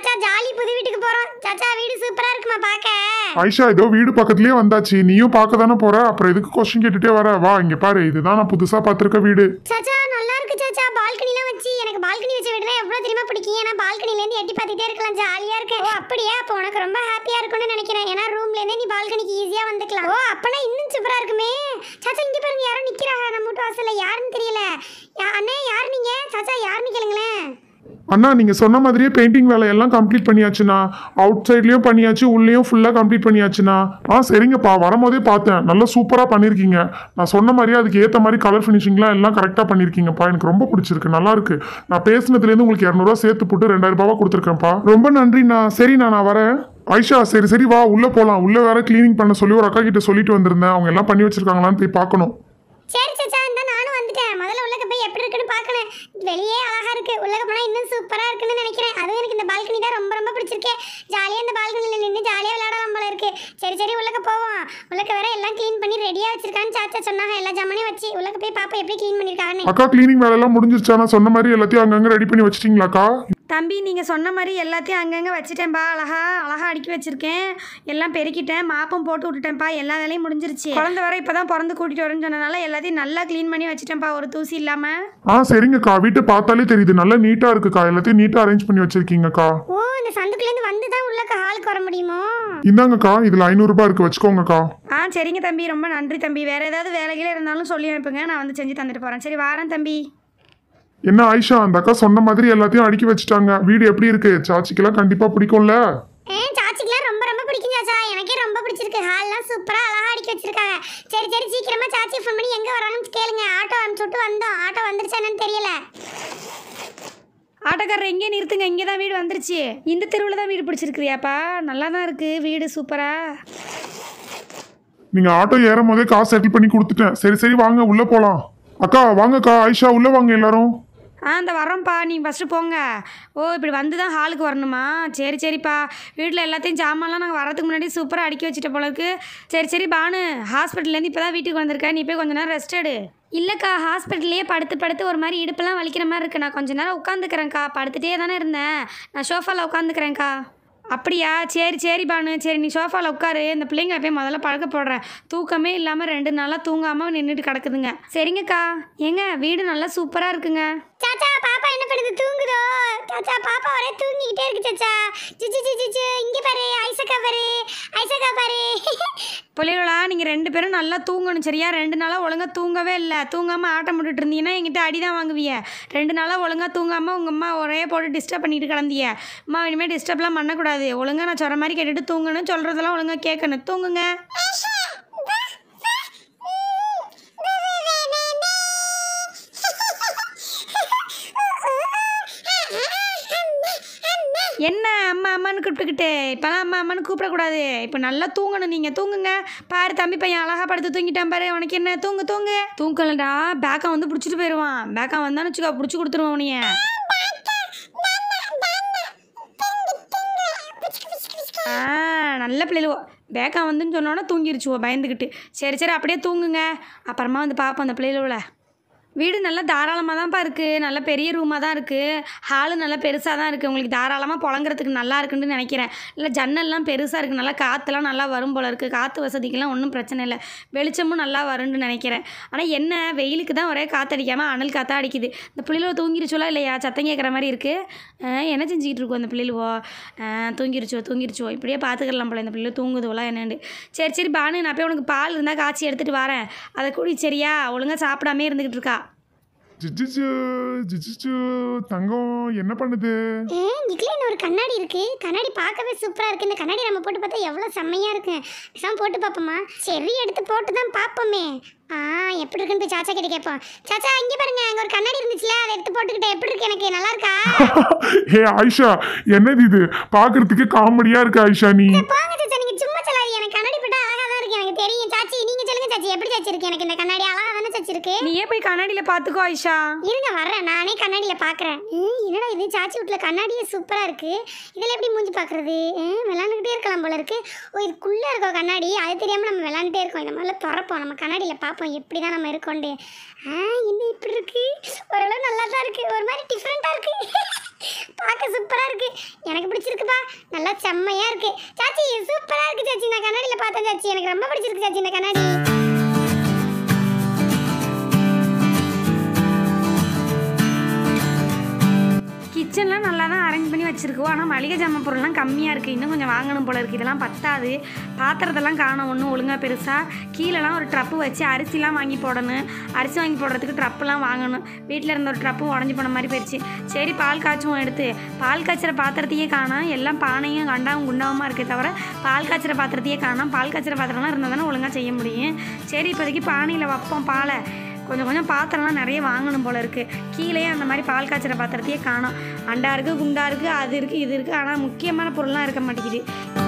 சச்சா jolly புது வீட்டுக்கு போறோம் சச்சா வீடு சூப்பரா இருக்குமா பாக்க ஐஷா ஏதோ வீடு பக்கத்துலயே வந்தாச்சு நீயும் பார்க்க தானே போற அப்புறம் எதுக்கு கொஸ்டின் கேட்டுட்டே வர வா இங்க பாரு இதுதான் நான் புதுசா பாத்திருக்க வீடு சச்சா நல்லா இருக்கு சாச்சா பால்கனி எல்லாம் வச்சு எனக்கு பால்கனி வச்ச வீடு தான் எவ்வளவு தெரியுமா பிடிக்கும் ஏன்னா பால்கனில இருந்து எட்டி பார்த்துட்டே இருக்கலாம் ஜாலியா இருக்கு ஓ அப்படியே அப்போ உனக்கு ரொம்ப ஹாப்பியா இருக்கும்னு நினைக்கிறேன் ஏன்னா ரூம்ல இருந்தே நீ பால்கனிக்கு ஈஸியா வந்துக்கலாம் ஓ அப்பனா இன்னும் சூப்பரா இருக்குமே சச்சா இங்க பாருங்க யாரும் நிக்கிறாங்க நம்ம வீட்டு வாசல்ல யாருன்னு தெரியல அண்ணே யார் நீங்க சாச்சா யாருன்னு கேளுங்களேன் அண்ணா நீங்கள் சொன்ன மாதிரியே பெயிண்டிங் வேலையெல்லாம் கம்ப்ளீட் பண்ணியாச்சுண்ணா அவுட் சைட்லேயும் பண்ணியாச்சு உள்ளேயும் ஃபுல்லாக கம்ப்ளீட் பண்ணியாச்சுண்ணா ஆ சரிங்கப்பா வரும்போதே பார்த்தேன் நல்லா சூப்பராக பண்ணியிருக்கீங்க நான் சொன்ன மாதிரியே அதுக்கு ஏற்ற மாதிரி கலர் ஃபினிஷிங்லாம் எல்லாம் கரெக்டாக பண்ணியிருக்கீங்கப்பா எனக்கு ரொம்ப பிடிச்சிருக்கு நல்லா இருக்கு நான் பேசினதுலேருந்து உங்களுக்கு இரநூறுவா சேர்த்து போட்டு ரெண்டாயிரரூபாவா கொடுத்துருக்கேன்ப்பா ரொம்ப நன்றிண்ணா சரிண்ணா நான் வரேன் ஐஷா சரி சரி வா உள்ளே போகலாம் உள்ளே வேறு க்ளீனிங் பண்ண சொல்லி ஒரு அக்கா கிட்ட சொல்லிட்டு வந்திருந்தேன் அவங்க எல்லாம் பண்ணி வச்சிருக்காங்களான்னு போய் பார்க்கணும் சரி சச்சா இந்த நானும் வந்துட்டேன் முதல்ல உள்ளக்க போய் எப்படி இருக்குன்னு பார்க்கணும் வெளியே இருக்கு உள்ள போனால் இன்னும் சூப்பரா இருக்குன்னு நினைக்கிறேன் அதுவும் எனக்கு இந்த பால்கனி தான் ரொம்ப ரொம்ப பிடிச்சிருக்கேன் ஜாலியாக இந்த பால்கனியில் நின்று ஜாலியாக விளையாடலாம் போல இருக்கு சரி சரி உள்ளக்க போவோம் உள்ளக்க வேற எல்லாம் க்ளீன் பண்ணி ரெடியாக வச்சிருக்கான்னு சாச்சா சொன்னாங்க எல்லா ஜாமனையும் வச்சு உள்ளக்க போய் பாப்பா எப்படி க்ளீன் பண்ணியிருக்காங்கன்னு அக்கா க்ளீனிங் வேலை எல்லாம் சொன்ன மாதிரி எல்லாத்தையும் அங்கங்கே ரெடி பண்ணி வச்சிட்டீங்களாக்கா தம்பி நீங்கள் சொன்ன மாதிரி எல்லாத்தையும் அங்கங்கே வச்சுட்டேன்ப்பா அழகா அழகா அடுக்கி வச்சுருக்கேன் எல்லாம் பெருக்கிட்டேன் மாப்பம் போட்டு விட்டுட்டேன்ப்பா எல்லா வேலையும் முடிஞ்சிருச்சு குழந்தை வர இப்போ தான் பிறந்து கூட்டிகிட்டு வரேன்னு சொன்னனால எல்லாத்தையும் நல்லா க்ளீன் பண்ணி வச்சுட்டேன்ப்பா ஒரு தூசி இல்லாமல் ஆ சரிங்கக்கா வீட்டை பார்த்தாலே தெரியுது நல்லா நீட்டாக இருக்குக்கா எல்லாத்தையும் நீட்டாக அரேஞ்ச் பண்ணி வச்சிருக்கீங்கக்கா ஓ இந்த இருந்து வந்து தான் உள்ளக்க ஹாலுக்கு வர முடியுமோ இந்தாங்கக்கா இதில் ரூபாய் இருக்கு வச்சுக்கோங்கக்கா ஆ சரிங்க தம்பி ரொம்ப நன்றி தம்பி வேற ஏதாவது வேலைகளே இருந்தாலும் சொல்லி அனுப்புங்க நான் வந்து செஞ்சு தந்துட்டு போகிறேன் சரி வாரேன் தம்பி என்ன ஆயிஷா அந்த அக்கா சொன்ன மாதிரி எல்லாத்தையும் அடுக்கி வச்சுட்டாங்க வீடு எப்படி இருக்கு சாச்சிக்கெல்லாம் கண்டிப்பாக பிடிக்கும்ல ஏ சாச்சிக்கெல்லாம் ரொம்ப ரொம்ப பிடிக்கும் சாச்சா எனக்கே ரொம்ப பிடிச்சிருக்கு ஹால்லாம் சூப்பராக அழகா அடிக்கி வச்சிருக்காங்க சரி சரி சீக்கிரமாக சாச்சி ஃபோன் பண்ணி எங்கே வராங்கன்னு கேளுங்க ஆட்டோ அனுப்பிச்சு வந்தோம் ஆட்டோ வந்துருச்சா என்னன்னு தெரியல ஆட்டோக்காரர் எங்கேயே நிறுத்துங்க இங்கே தான் வீடு வந்துருச்சு இந்த தெருவில் தான் வீடு பிடிச்சிருக்கிறியாப்பா நல்லா தான் இருக்குது வீடு சூப்பராக நீங்கள் ஆட்டோ ஏறும் போதே காசு செட்டில் பண்ணி கொடுத்துட்டேன் சரி சரி வாங்க உள்ளே போகலாம் அக்கா வாங்கக்கா ஆயிஷா உள்ளே வாங்க எல்லாரும் ஆ இந்த வரோம்ப்பா நீங்கள் ஃபஸ்ட்டு போங்க ஓ இப்படி வந்து தான் ஹாலுக்கு வரணுமா சரி சரிப்பா வீட்டில் எல்லாத்தையும் ஜாமான்லாம் நாங்கள் வரதுக்கு முன்னாடி சூப்பராக அடுக்கி வச்சுட்ட போலக்கு சரி சரி பானு ஹாஸ்பிட்டல்லேருந்து இப்போ தான் வீட்டுக்கு வந்திருக்கேன் நீ போய் கொஞ்ச நேரம் ரெஸ்ட் எடு இல்லைக்கா ஹாஸ்பிட்டல்லையே படுத்து படுத்து ஒரு மாதிரி இடுப்பெல்லாம் வலிக்கிற மாதிரி இருக்கு நான் கொஞ்ச நேரம் உட்காந்துக்கிறேன்க்கா படுத்துகிட்டே தானே இருந்தேன் நான் சோஃபாவில் உட்காந்துக்கிறேன்க்கா அப்படியா சரி சரி பானு சரி நீ சோஃபாவில் உட்காரு இந்த பிள்ளைங்க போய் முதல்ல பழக்க போடுறேன் தூக்கமே இல்லாமல் ரெண்டு நாளாக தூங்காமல் நின்றுட்டு கிடக்குதுங்க சரிங்கக்கா ஏங்க வீடு நல்லா சூப்பராக இருக்குங்க சாச்சா பாப்பா என்ன பண்ணுது தூங்குதோ சாச்சா பாப்பா வரே தூங்கிக்கிட்டே இருக்கு சாச்சா ஜிஜி சிச்சி இங்கே பாரு ஐசக்கா பாரு ஐசக்கா பாரு புள்ளிகளா நீங்கள் ரெண்டு பேரும் நல்லா தூங்கணும் சரியா ரெண்டு நாளாக ஒழுங்காக தூங்கவே இல்லை தூங்காமல் ஆட்டம் போட்டுட்டு இருந்தீங்கன்னா எங்கிட்ட அடி தான் வாங்குவீங்க ரெண்டு நாளாக ஒழுங்காக தூங்காமல் உங்கள் அம்மா ஒரே போட்டு டிஸ்டர்ப் பண்ணிட்டு கிளந்திய அம்மா இனிமேல் டிஸ்டர்ப்லாம் பண்ணக்கூடாது ஒழுங்காக நான் சொல்கிற மாதிரி கேட்டுட்டு தூங்கணும் சொல்கிறதெல்லாம் ஒழுங்காக கேட்கணும் தூங்குங்க கூப்பிட்டுக்கிட்டு இப்போலாம் அம்மா அம்மான்னு கூப்பிடக்கூடாது இப்போ நல்லா தூங்கணும் நீங்கள் தூங்குங்க பாரு தம்பி பையன் அழகாக படுத்து தூங்கிட்டான் பாரு உனக்கு என்ன தூங்கு தூங்கு தூங்கலடா பேக்கா வந்து பிடிச்சிட்டு போயிடுவான் பேக்கா வந்தான்னு வச்சுக்கோ பிடிச்சி கொடுத்துருவான் உனிய நல்ல பிள்ளைவோ பேக்கா வந்துன்னு சொன்னோன்னா தூங்கிருச்சுவோ பயந்துக்கிட்டு சரி சரி அப்படியே தூங்குங்க அப்புறமா வந்து பார்ப்போம் அந்த பிள்ளைகளோட வீடு நல்லா தாராளமாக தான்ப்பா இருக்குது நல்ல பெரிய ரூமாக தான் இருக்குது ஹாலு நல்லா பெருசாக தான் இருக்குது உங்களுக்கு தாராளமாக புழங்குறதுக்கு நல்லா இருக்குன்னு நினைக்கிறேன் இல்லை ஜன்னல்லாம் பெருசாக இருக்குது நல்லா காற்றுலாம் நல்லா வரும் போல இருக்குது காற்று வசதிக்கெல்லாம் ஒன்றும் பிரச்சனை இல்லை வெளிச்சமும் நல்லா வரும்னு நினைக்கிறேன் ஆனால் என்ன வெயிலுக்கு தான் ஒரே காற்று அடிக்காமல் அனல் காற்றா அடிக்குது இந்த பிள்ளைகளோ தூங்கிருச்சோலாம் இல்லையா சத்தம் கேட்குற மாதிரி இருக்குது என்ன செஞ்சுக்கிட்டு இருக்கோம் அந்த பிள்ளைகளுவோ தூங்கிருச்சோ தூங்கிருச்சோ இப்படியே பார்த்துக்கலாம் போல இந்த பிள்ளை தூங்குதுவோலாம் என்னென்னு சரி சரி பானு நான் போய் உனக்கு பால் இருந்தால் காய்ச்சி எடுத்துகிட்டு வரேன் அதை கூடி சரியா ஒழுங்காக சாப்பிடாமே இருந்துக்கிட்டு இருக்கா ஜிஜிஜு ஜிஜிஜு தங்கம் என்ன பண்ணுது இதுல ஒரு கண்ணாடி இருக்கு கண்ணாடி பார்க்கவே சூப்பராக இருக்கு இந்த கண்ணாடி நம்ம போட்டு பார்த்தா எவ்வளோ செம்மையா இருக்கு பேசாம போட்டு பார்ப்போமா சரி எடுத்து போட்டு தான் பார்ப்போமே ஆ எப்படி இருக்குன்னு சாச்சா கிட்ட கேட்போம் சாச்சா இங்க பாருங்க அங்க ஒரு கண்ணாடி இருந்துச்சுல அதை எடுத்து போட்டுக்கிட்டேன் எப்படி இருக்கு எனக்கு நல்லா இருக்கா ஹே ஆயிஷா என்னது இது பாக்குறதுக்கு காமெடியா இருக்கு ஆயிஷா நீ போங்க சாச்சா நீங்க சும்மா சொல்லாதீங்க எனக்கு கண்ணாடி தெரியும் சாச்சி நீங்க சொல்லுங்க சாச்சி எப்படி சாச்சி இருக்கு எனக்கு இந்த கண்ணாடி அழகா தானே சாச்சி இருக்கு நீயே போய் கண்ணாடியில பாத்துக்கோ ஐஷா இருங்க வர்றேன் நானே கண்ணாடியில பாக்குறேன் என்னடா இது சாச்சி வீட்டுல கண்ணாடியே சூப்பரா இருக்கு இதுல எப்படி மூஞ்சி பாக்குறது விளாண்டுகிட்டே இருக்கலாம் போல இருக்கு ஓ இதுக்குள்ள இருக்க கண்ணாடி அது தெரியாம நம்ம விளாண்டுட்டே இருக்கோம் இந்த மாதிரிலாம் திறப்போம் நம்ம கண்ணாடியில பார்ப்போம் எப்படிதான் நம்ம இருக்கோண்டு ஆ என்ன இப்படி இருக்கு ஓரளவு நல்லா தான் இருக்கு ஒரு மாதிரி டிஃப்ரெண்டா இருக்கு பார்க்க சூப்பராக இருக்குது எனக்கு பிடிச்சிருக்குப்பா நல்லா செம்மையாக இருக்குது சாச்சி சூப்பராக இருக்குது சாச்சி நான் கண்ணாடியில் பார்த்தேன் சாச்சி எனக்கு ரொம்ப பிடிச்சிருக்கு சாச்சி இந்த கண்ணாடி கிச்சன்லாம் நல்லா தான் அரேஞ்ச் பண்ணி வச்சுருக்கோம் ஆனால் மளிகை ஜாமான் பொருள்லாம் கம்மியாக இருக்குது இன்னும் கொஞ்சம் வாங்கணும் போல இருக்குது இதெல்லாம் பத்தாது பாத்திரத்தெல்லாம் காணும் ஒன்றும் ஒழுங்காக பெருசாக கீழேலாம் ஒரு ட்ரப்பு வச்சு அரிசிலாம் வாங்கி போடணும் அரிசி வாங்கி போடுறதுக்கு ட்ரப்புலாம் வாங்கணும் வீட்டில் இருந்த ஒரு ட்ரப்பும் உடஞ்சி போன மாதிரி போயிடுச்சு சரி பால் காய்ச்சவும் எடுத்து பால் காய்ச்சிற பாத்திரத்தையே காணும் எல்லாம் பானையும் கண்டாவும் குண்டாவும் இருக்கே தவிர பால் காய்ச்சிற பாத்திரத்தையே காணும் பால் காய்ச்சிற பாத்திரம்லாம் இருந்தால் தானே ஒழுங்காக செய்ய முடியும் சரி இப்போதைக்கு பானையில் வைப்போம் பாலை கொஞ்சம் கொஞ்சம் பாத்திரம்லாம் நிறைய வாங்கணும் போல் இருக்குது கீழே அந்த மாதிரி பால் காய்ச்சிற பாத்திரத்தையே காணும் அண்டா இருக்குது குண்டா இருக்குது அது இருக்குது இது இருக்குது ஆனால் முக்கியமான பொருள்லாம் இருக்க மாட்டேங்குது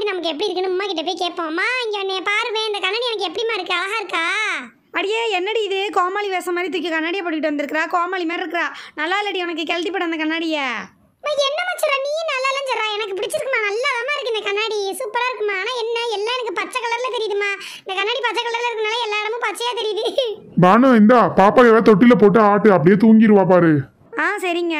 முன்னாடி நமக்கு எப்படி இருக்குன்னு அம்மா கிட்ட போய் கேட்போம் இங்க என்னைய பாருவேன் இந்த கண்ணாடி எனக்கு எப்படிமா இருக்கு அழகா இருக்கா அடியே என்னடி இது கோமாளி வேஷம் மாதிரி தூக்கி கண்ணாடியை போட்டுக்கிட்டு வந்திருக்கிறா கோமாளி மாதிரி இருக்கிறா நல்லா இல்லடி உனக்கு கழட்டி போட அந்த கண்ணாடியை என்ன மச்சரா நீ நல்லா இல்லைன்னு எனக்கு பிடிச்சிருக்குமா நல்லா தான் இருக்கு இந்த கண்ணாடி சூப்பரா இருக்குமா ஆனா என்ன எல்லாம் எனக்கு பச்சை கலர்ல தெரியுதுமா இந்த கண்ணாடி பச்சை கலர்ல இருக்கனால எல்லா இடமும் பச்சையா தெரியுது பானு இந்தா பாப்பா ஏதாவது தொட்டில போட்டு ஆட்டு அப்படியே தூங்கிடுவா பாரு ஆ சரிங்க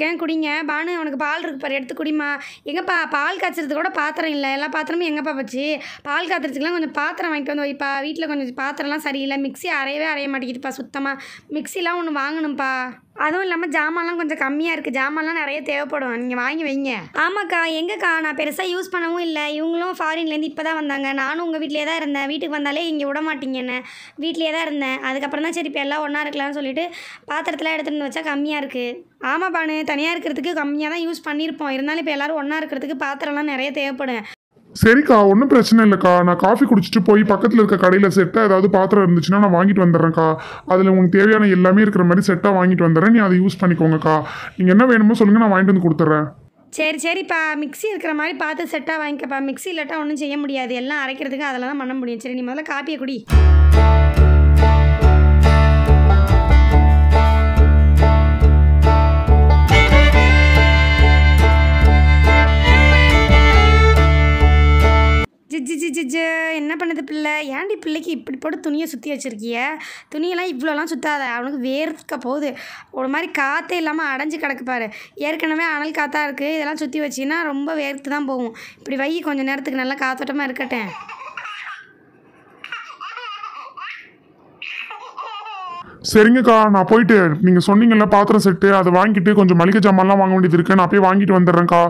இருக்கேன் குடிங்க பானு அவனுக்கு பால் இருக்கு பாரு எடுத்து குடிமா எங்கப்பா பால் காய்ச்சறது கூட பாத்திரம் இல்லை எல்லா பாத்திரமும் எங்கப்பா வச்சு பால் காத்துறதுக்குலாம் கொஞ்சம் பாத்திரம் வாங்கிட்டு வந்து வைப்பா வீட்டில் கொஞ்சம் பாத்திரம்லாம் சரியில்லை மிக்ஸி அரையவே அரைய மாட்டேங்குதுப்பா சுத்தமாக மிக்ஸிலாம் ஒன்று வாங்கணும்ப்பா அதுவும் இல்லாமல் ஜாமான்லாம் கொஞ்சம் கம்மியாக இருக்குது ஜாமான்லாம் நிறைய தேவைப்படும் நீங்கள் வாங்கி வைங்க ஆமாக்கா எங்கக்கா நான் பெருசாக யூஸ் பண்ணவும் இல்லை இவங்களும் ஃபாரின்லேருந்து இப்போ தான் வந்தாங்க நானும் உங்கள் வீட்டிலே தான் இருந்தேன் வீட்டுக்கு வந்தாலே இங்கே விட மாட்டீங்கன்னு வீட்லேயே தான் இருந்தேன் அதுக்கப்புறம் தான் சரி இப்போ எல்லாம் ஒன்றா இருக்கலாம்னு சொல்லிட்டு பாத்திரத்தெலாம் எடுத்துகிட்டு வச்சா கம்மியாக இருக்குது ஆமாம் பானு தனியாக இருக்கிறதுக்கு கம்மியாக தான் யூஸ் பண்ணியிருப்போம் இருந்தாலும் இப்போ எல்லோரும் ஒன்றா இருக்கிறதுக்கு பாத்திரம்லாம் நிறைய தேவைப்படும் சரிக்கா ஒன்றும் பிரச்சனை இல்லைக்கா நான் காஃபி குடிச்சிட்டு போய் பக்கத்தில் இருக்க கடையில் செட்டாக ஏதாவது பாத்திரம் இருந்துச்சுன்னா நான் வாங்கிட்டு வந்துடுறேன்க்கா அதில் உங்களுக்கு தேவையான எல்லாமே இருக்கிற மாதிரி செட்டாக வாங்கிட்டு வந்துடுறேன் நீ அதை யூஸ் பண்ணிக்கோங்கக்கா நீங்கள் என்ன வேணுமோ சொல்லுங்கள் நான் வாங்கிட்டு வந்து கொடுத்துட்றேன் சரி சரிப்பா மிக்சி இருக்கிற மாதிரி பார்த்து செட்டாக வாங்கிக்கப்பா மிக்சி இல்லாட்டா ஒன்றும் செய்ய முடியாது எல்லாம் அரைக்கிறதுக்கு அதெல்லாம் தான் பண்ண முடியும் சரி நீ முதல்ல காப்பியை குடி ஜிஜி ஜி என்ன பண்ணுது பிள்ளை ஏன்டி பிள்ளைக்கு இப்படி போட்டு துணியை சுற்றி வச்சுருக்கிய துணியெல்லாம் இவ்வளோலாம் சுற்றாத அவனுக்கு வேர்க்க போகுது ஒரு மாதிரி காற்றே இல்லாமல் அடைஞ்சு கிடக்குப்பாரு ஏற்கனவே அனல் காற்றா இருக்குது இதெல்லாம் சுற்றி வச்சின்னா ரொம்ப வேர்த்து தான் போகும் இப்படி வை கொஞ்சம் நேரத்துக்கு நல்லா காத்தோட்டமாக இருக்கட்டேன் சரிங்கக்கா நான் போயிட்டு நீங்கள் சொன்னீங்கல்ல பாத்திரம் செட்டு அதை வாங்கிட்டு கொஞ்சம் மளிகை ஜாமான்லாம் வாங்க வேண்டியது இருக்கு நான் போய் வாங்கிட்டு வந்துடுறேன்க்கா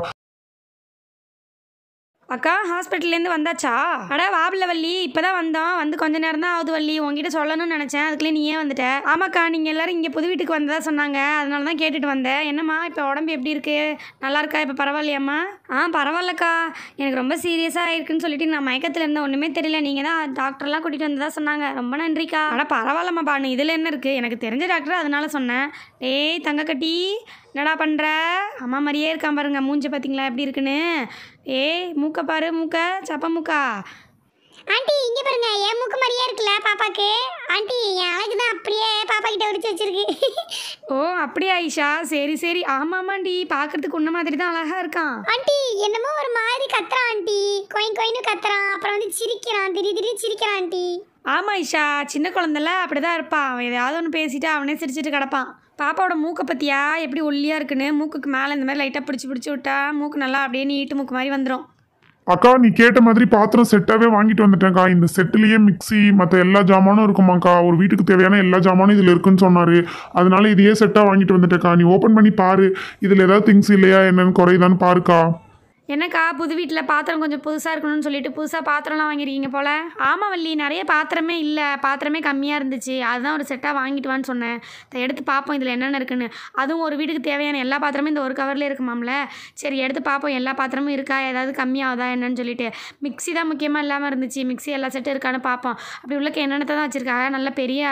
அக்கா ஹாஸ்பிட்டல்லேருந்து வந்தாச்சா அடா வாபில வள்ளி இப்போதான் வந்தோம் வந்து கொஞ்ச நேரம் தான் ஆகுது வள்ளி உங்ககிட்ட சொல்லணும்னு நினச்சேன் அதுக்குள்ளே நீ ஏன் வந்துட்ட ஆமாக்கா நீங்கள் எல்லாரும் இங்கே புது வீட்டுக்கு வந்ததாக சொன்னாங்க அதனால தான் கேட்டுட்டு வந்தேன் என்னம்மா இப்போ உடம்பு எப்படி இருக்கு நல்லா இருக்கா இப்போ பரவாயில்லையாம்மா ஆ பரவாயில்லக்கா எனக்கு ரொம்ப சீரியஸாக இருக்குன்னு சொல்லிட்டு நான் மயக்கத்தில் இருந்தேன் ஒன்றுமே தெரியல நீங்கள் தான் டாக்டர்லாம் கூட்டிகிட்டு வந்ததாக சொன்னாங்க ரொம்ப நன்றிக்கா ஆனால் பரவாயில்லம்மா நீ இதில் என்ன இருக்குது எனக்கு தெரிஞ்ச டாக்டர் அதனால சொன்னேன் டேய் தங்கக்கட்டி என்னடா பண்ணுற அம்மா மாதிரியே இருக்கான் பாருங்க மூஞ்சை பார்த்தீங்களா எப்படி இருக்குன்னு ஏய் மூக்க பாரு மூக்க சப்ப மூக்கா ஆண்டி இங்கே பாருங்க என் மூக்கு மாதிரியே இருக்குல்ல பாப்பாக்கு ஆண்டி என் அழகு தான் அப்படியே பாப்பா கிட்ட உரிச்சு வச்சிருக்கு ஓ அப்படியா ஐஷா சரி சரி ஆண்டி பார்க்கறதுக்கு உன்ன மாதிரி தான் அழகா இருக்கான் ஆண்டி என்னமோ ஒரு மாதிரி கத்துறான் ஆண்டி கொயின் கொயின்னு கத்துறான் அப்புறம் வந்து சிரிக்கிறான் திடீர் திடீர் சிரிக்கிறான் ஆண்டி ஆமாம் ஐஷா சின்ன குழந்தைல அப்படி தான் இருப்பான் அவன் ஏதாவது ஒன்று பேசிட்டு அவனே சிரிச்சிட்டு கிடப்பான் பாப்பாவோட மூக்கை பற்றியா எப்படி ஒல்லியாக இருக்குன்னு மூக்குக்கு மேலே இந்த மாதிரி லைட்டாக பிடிச்சி பிடிச்சி விட்டா மூக்கு நல்லா அப்படியே நீட்டு மூக்கு மாதிரி வந்துடும் அக்கா நீ கேட்ட மாதிரி பாத்திரம் செட்டாகவே வாங்கிட்டு வந்துட்டேன்க்கா இந்த செட்டுலேயே மிக்சி மற்ற எல்லா ஜாமானும் இருக்குமாக்கா ஒரு வீட்டுக்கு தேவையான எல்லா ஜாமானும் இதில் இருக்குன்னு சொன்னார் அதனால இதையே செட்டாக வாங்கிட்டு வந்துட்டேக்கா நீ ஓப்பன் பண்ணி பாரு இதில் ஏதாவது திங்ஸ் இல்லையா என்னென்னு குறையுதான்னு பாருக்கா என்னக்கா புது வீட்டில் பாத்திரம் கொஞ்சம் புதுசாக இருக்கணும்னு சொல்லிட்டு புதுசாக பாத்திரம்லாம் வாங்கியிருக்கீங்க போல் ஆமாம் வள்ளி நிறைய பாத்திரமே இல்லை பாத்திரமே கம்மியாக இருந்துச்சு அதுதான் ஒரு செட்டாக வாங்கிட்டு வான்னு சொன்னேன் இதை எடுத்து பார்ப்போம் இதில் என்னென்ன இருக்குன்னு அதுவும் ஒரு வீட்டுக்கு தேவையான எல்லா பாத்திரமும் இந்த ஒரு கவரில் இருக்குமாம்ல சரி எடுத்து பார்ப்போம் எல்லா பாத்திரமும் இருக்கா ஏதாவது கம்மியாகுதா என்னன்னு சொல்லிட்டு மிக்சி தான் முக்கியமாக இல்லாமல் இருந்துச்சு மிக்சி எல்லா செட்டும் இருக்கான்னு பார்ப்போம் அப்படி உள்ளக்க என்னென்னத்தை தான் வச்சுருக்காங்க நல்ல பெரிய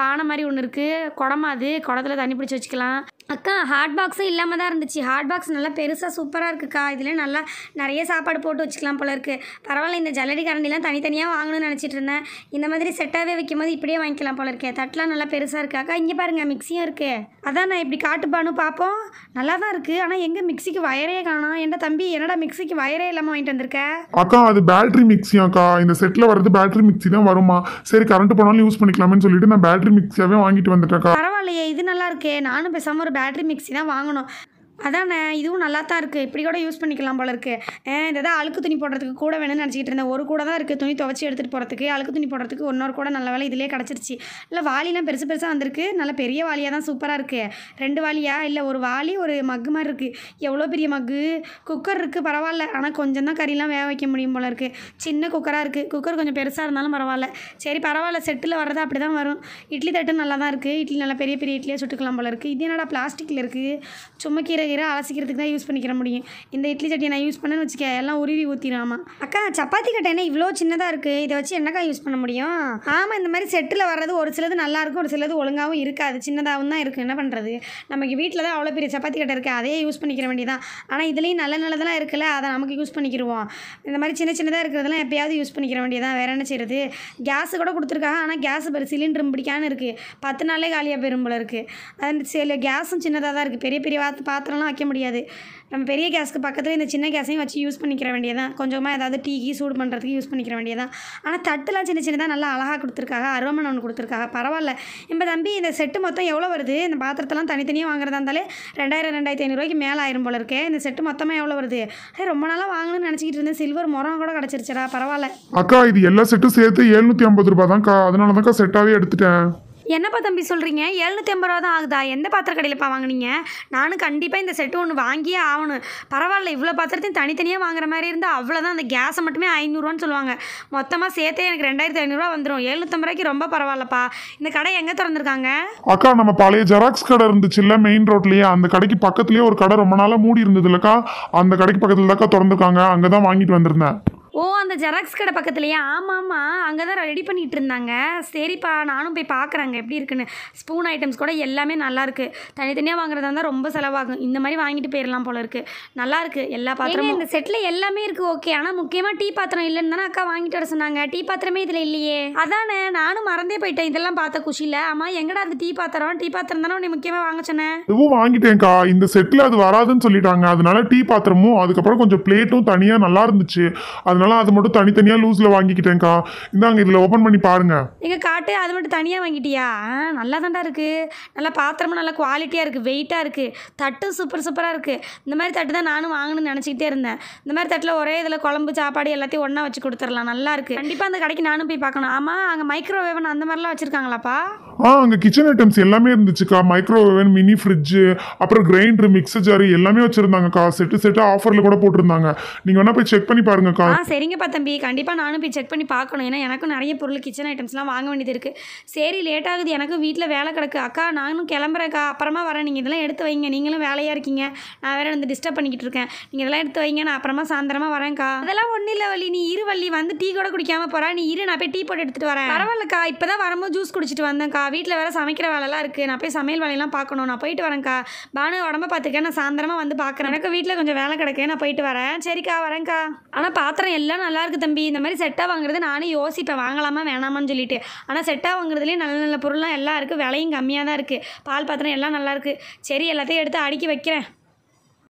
பானை மாதிரி ஒன்று இருக்குது குடமா அது குடத்தில் தண்ணி பிடிச்சி வச்சுக்கலாம் அக்கா ஹாட் பாக்ஸும் இல்லாமல் தான் இருந்துச்சு ஹாட் பாக்ஸ் நல்லா பெருசாக சூப்பராக இருக்குக்கா இதில் நல்லா நிறைய சாப்பாடு போட்டு வச்சுக்கலாம் போல இருக்குது பரவாயில்ல இந்த ஜல்லடி கரண்டிலாம் தனித்தனியாக வாங்கணும்னு நினச்சிட்டு இருந்தேன் இந்த மாதிரி செட்டாகவே வைக்கும் போது இப்படியே வாங்கிக்கலாம் போல இருக்கேன் தட்டெலாம் நல்லா பெருசாக இருக்குது அக்கா இங்கே பாருங்கள் மிக்சியும் இருக்குது அதான் நான் இப்படி காட்டுப்பானு பார்ப்போம் நல்லா தான் இருக்குது ஆனால் எங்கே மிக்சிக்கு வயரே காணும் என்ன தம்பி என்னடா மிக்சிக்கு வயரே இல்லாமல் வாங்கிட்டு வந்திருக்க அக்கா அது பேட்டரி மிக்சி அக்கா இந்த செட்டில் வரது பேட்டரி மிக்சி தான் வருமா சரி கரண்ட் போனாலும் யூஸ் பண்ணிக்கலாம்னு சொல்லிட்டு நான் பேட்டரி மிக்சியாகவே வாங்கிட்டு வந்துட்டேன் பரவாயில்லையே இது நல்லா இருக்கே நானும் பேசாமல் ஒரு பேட்ரி மிக்ஸி தான் வாங்கினோம் அதாண்ணே இதுவும் நல்லா தான் இருக்குது இப்படி கூட யூஸ் பண்ணிக்கலாம் போல இருக்குது இந்த தான் அழுக்கு துணி போடுறதுக்கு கூட வேணும்னு நினச்சிக்கிட்டு இருந்தேன் ஒரு கூட தான் இருக்குது துணி துவச்சி எடுத்துகிட்டு போகிறதுக்கு அழுக்கு துணி போடுறதுக்கு ஒன்னொரு கூட நல்ல வேலை இதிலே கிடச்சிருச்சு இல்லை வாலிலாம் பெருசு பெருசாக வந்திருக்கு நல்ல பெரிய வாலியாக தான் சூப்பராக இருக்குது ரெண்டு வாலியா இல்லை ஒரு வாலி ஒரு மக்கு மாதிரி இருக்குது எவ்வளோ பெரிய மக்கு குக்கர் இருக்குது பரவாயில்ல ஆனால் கொஞ்சம் தான் கறிலாம் வேக வைக்க முடியும் போல இருக்குது சின்ன குக்கராக இருக்குது குக்கர் கொஞ்சம் பெருசாக இருந்தாலும் பரவாயில்ல சரி பரவாயில்ல செட்டில் வர்றது அப்படி தான் வரும் இட்லி தட்டு நல்லா தான் இருக்குது இட்லி நல்லா பெரிய பெரிய இட்லியாக சுட்டுக்கலாம் போல இருக்குது இது என்னடா பிளாஸ்டிக்கில் இருக்குது சும்மா கீரை கீரை அலசிக்கிறதுக்கு தான் யூஸ் பண்ணிக்கிற முடியும் இந்த இட்லி சட்டியை நான் யூஸ் பண்ணேன்னு வச்சுக்க எல்லாம் உருவி ஊற்றிடாமா அக்கா சப்பாத்தி கட்டை என்ன இவ்வளோ சின்னதாக இருக்குது இதை வச்சு என்னக்கா யூஸ் பண்ண முடியும் ஆமாம் இந்த மாதிரி செட்டில் வர்றது ஒரு சிலது நல்லாயிருக்கும் ஒரு சிலது ஒழுங்காகவும் இருக்காது சின்னதாகவும் தான் இருக்குது என்ன பண்ணுறது நமக்கு வீட்டில் தான் அவ்வளோ பெரிய சப்பாத்தி கட்டை இருக்குது அதையே யூஸ் பண்ணிக்கிற வேண்டியதான் ஆனால் இதுலேயும் நல்ல நல்லதெல்லாம் இருக்குல்ல அதை நமக்கு யூஸ் பண்ணிக்கிடுவோம் இந்த மாதிரி சின்ன சின்னதாக இருக்கிறதெல்லாம் எப்பயாவது யூஸ் பண்ணிக்கிற வேண்டியதான் வேறு என்ன செய்கிறது கேஸு கூட கொடுத்துருக்காங்க ஆனால் கேஸ் பெரு சிலிண்டரும் பிடிக்கான்னு இருக்குது பத்து நாளே காலியாக பெரும் போல இருக்குது அது சில கேஸும் சின்னதாக தான் இருக்குது பெரிய பெரிய பாத்திரம் கேஸ்லலாம் வைக்க முடியாது நம்ம பெரிய கேஸ்க்கு பக்கத்தில் இந்த சின்ன கேஸையும் வச்சு யூஸ் பண்ணிக்கிற வேண்டியதான் கொஞ்சமாக ஏதாவது டீ கீ சூடு பண்ணுறதுக்கு யூஸ் பண்ணிக்கிற வேண்டியதான் ஆனால் தட்டுலாம் சின்ன சின்னதாக நல்லா அழகாக கொடுத்துருக்காங்க அருவமனை ஒன்று கொடுத்துருக்காங்க பரவாயில்ல இப்போ தம்பி இந்த செட்டு மொத்தம் எவ்வளோ வருது இந்த பாத்திரத்தெல்லாம் தனித்தனியாக வாங்குறதா இருந்தாலே ரெண்டாயிரம் ரெண்டாயிரத்தி ஐநூறுவாய்க்கு மேலே ஆயிரம் போல இருக்கே இந்த செட்டு மொத்தமாக எவ்வளோ வருது அதே ரொம்ப நாளாக வாங்கணும்னு நினச்சிக்கிட்டு இருந்தேன் சில்வர் முறம் கூட கிடச்சிருச்சா பரவாயில்ல அக்கா இது எல்லா செட்டும் சேர்த்து எழுநூற்றி ஐம்பது ரூபா தான் அதனால தான் செட்டாகவே எடுத்துட்டேன் என்னப்பா தம்பி சொல்கிறீங்க எழுநூற்றி ஐம்பது ரூபா தான் ஆகுதா எந்த பாத்திர கடையிலப்பா வாங்கினீங்க நானும் கண்டிப்பாக இந்த செட்டு ஒன்று வாங்கியே ஆகணும் பரவாயில்ல இவ்வளோ பாத்திரத்தையும் தனித்தனியாக வாங்குற மாதிரி இருந்தால் அவ்வளோதான் அந்த கேஸை மட்டுமே ஐநூறுரூவான்னு சொல்லுவாங்க மொத்தமாக சேர்த்தே எனக்கு ரெண்டாயிரத்தி ஐநூறுரூவா வந்துடும் எழுநூற்றம்பது ரூபாய்க்கு ரொம்ப பரவாயில்லப்பா இந்த கடை எங்கே திறந்துருக்காங்க அக்கா நம்ம பழைய ஜெராக்ஸ் கடை இருந்துச்சு இல்லை மெயின் ரோட்லேயே அந்த கடைக்கு பக்கத்துலேயே ஒரு கடை ரொம்ப நாளாக மூடி இருந்ததுலக்கா அந்த கடைக்கு பக்கத்தில் தாக்கா திறந்துருக்காங்க அங்கே தான் வாங்கிட்டு வந்திருந்தேன் ஓ அந்த ஜெராக்ஸ் கடை பக்கத்துலையே ஆமாம் ஆமாம் அங்கே தான் ரெடி பண்ணிகிட்டு இருந்தாங்க சரிப்பா நானும் போய் பார்க்குறாங்க எப்படி இருக்குன்னு ஸ்பூன் ஐட்டம்ஸ் கூட எல்லாமே நல்லாயிருக்கு தனித்தனியாக வாங்குறதா இருந்தால் ரொம்ப செலவாகும் இந்த மாதிரி வாங்கிட்டு போயிடலாம் போல இருக்குது நல்லாயிருக்கு எல்லா பாத்திரமும் இந்த செட்டில் எல்லாமே இருக்குது ஓகே ஆனால் முக்கியமாக டீ பாத்திரம் இல்லைன்னு தானே அக்கா வாங்கிட்டு வர சொன்னாங்க டீ பாத்திரமே இதில் இல்லையே அதானே நானும் மறந்தே போயிட்டேன் இதெல்லாம் பார்த்த குஷியில் ஆமாம் எங்கடா அந்த டீ பாத்திரம் டீ பாத்திரம் தானே உன்னை முக்கியமாக வாங்க சொன்னேன் இதுவும் வாங்கிட்டேன்க்கா இந்த செட்டில் அது வராதுன்னு சொல்லிட்டாங்க அதனால டீ பாத்திரமும் அதுக்கப்புறம் கொஞ்சம் பிளேட்டும் தனியாக நல்லா இருந்துச்சு அதனால அதனால அது மட்டும் தனித்தனியாக லூஸில் வாங்கிக்கிட்டேன்க்கா இந்தாங்க இதுல ஓப்பன் பண்ணி பாருங்க எங்கள் காட்டு அது மட்டும் தனியாக வாங்கிட்டியா நல்லா தான் இருக்குது நல்லா பாத்திரமும் நல்லா குவாலிட்டியாக இருக்குது வெயிட்டாக இருக்குது தட்டும் சூப்பர் சூப்பராக இருக்குது இந்த மாதிரி தட்டு தான் நானும் வாங்கணும்னு நினச்சிக்கிட்டே இருந்தேன் இந்த மாதிரி தட்டில் ஒரே இதில் குழம்பு சாப்பாடு எல்லாத்தையும் ஒன்றா வச்சு கொடுத்துடலாம் நல்லா இருக்கு கண்டிப்பாக அந்த கடைக்கு நானும் போய் பார்க்கணும் ஆமா அங்கே மைக்ரோவேவன் அந்த மாதிரிலாம் வச்சுருக்காங்களாப்பா ஆ அங்கே கிச்சன் ஐட்டம்ஸ் எல்லாமே இருந்துச்சுக்கா மைக்ரோவேவன் மினி ஃப்ரிட்ஜு அப்புறம் கிரைண்டரு மிக்சர் ஜாரி எல்லாமே வச்சுருந்தாங்கக்கா செட்டு செட்டு ஆஃபரில் கூட போட்டிருந்தாங்க நீங்கள் வேணா போய் செக் பண்ணி பாருங்கக்கா ஆ சரிங்கப்பா தம்பி கண்டிப்பாக நானும் போய் செக் பண்ணி பார்க்கணும் ஏன்னா எனக்கும் நிறைய பொருள் கிச்சன் ஐட்டம்ஸ்லாம் வாங்க வேண்டியது இருக்குது சரி லேட் ஆகுது எனக்கும் வீட்டில் வேலை கிடக்கு அக்கா நானும் கிளம்புறேக்கா அப்புறமா வரேன் நீங்கள் இதெல்லாம் எடுத்து வைங்க நீங்களும் வேலையாக இருக்கீங்க நான் வேறு வந்து டிஸ்டர்ப் பண்ணிக்கிட்டு இருக்கேன் நீங்கள் இதெல்லாம் எடுத்து வைங்க நான் அப்புறமா சாயந்தரமாக வரேன்க்கா அதெல்லாம் ஒன்றும் இல்லை வள்ளி நீ இரு வள்ளி வந்து டீ கூட குடிக்காமல் போகிறா நீ இரு நான் போய் டீ போட்டு எடுத்துகிட்டு வரேன் பரவாயில்லக்கா இப்போ தான் வரும்போது ஜூஸ் குடிச்சிட்டு வந்தேன்க்கா வீட்டில் வேறு சமைக்கிற வேலைலாம் இருக்குது நான் போய் சமையல் வேலையெல்லாம் பார்க்கணும் நான் போயிட்டு வரேன்க்கா பானு உடம்ப பார்த்துக்கேன் நான் சாயந்தரமாக வந்து பார்க்குறேன் எனக்கு வீட்டில் கொஞ்சம் வேலை கிடைக்கு நான் போயிட்டு வரேன் சரிக்கா வரேன்க்கா ஆனால் பாத்திரம் எல்லாம் நல்லா இருக்குது தம்பி இந்த மாதிரி செட்டாக வாங்குறது நானே யோசிப்பேன் வாங்கலாமா வேணாமான்னு சொல்லிட்டு ஆனால் செட்டாக வாங்குறதுலேயும் நல்ல நல்ல பொருள்லாம் எல்லாம் இருக்குது விலையும் கம்மியாக தான் இருக்குது பால் பாத்திரம் எல்லாம் நல்லாயிருக்கு சரி எல்லாத்தையும் எடுத்து அடுக்கி வைக்கிறேன்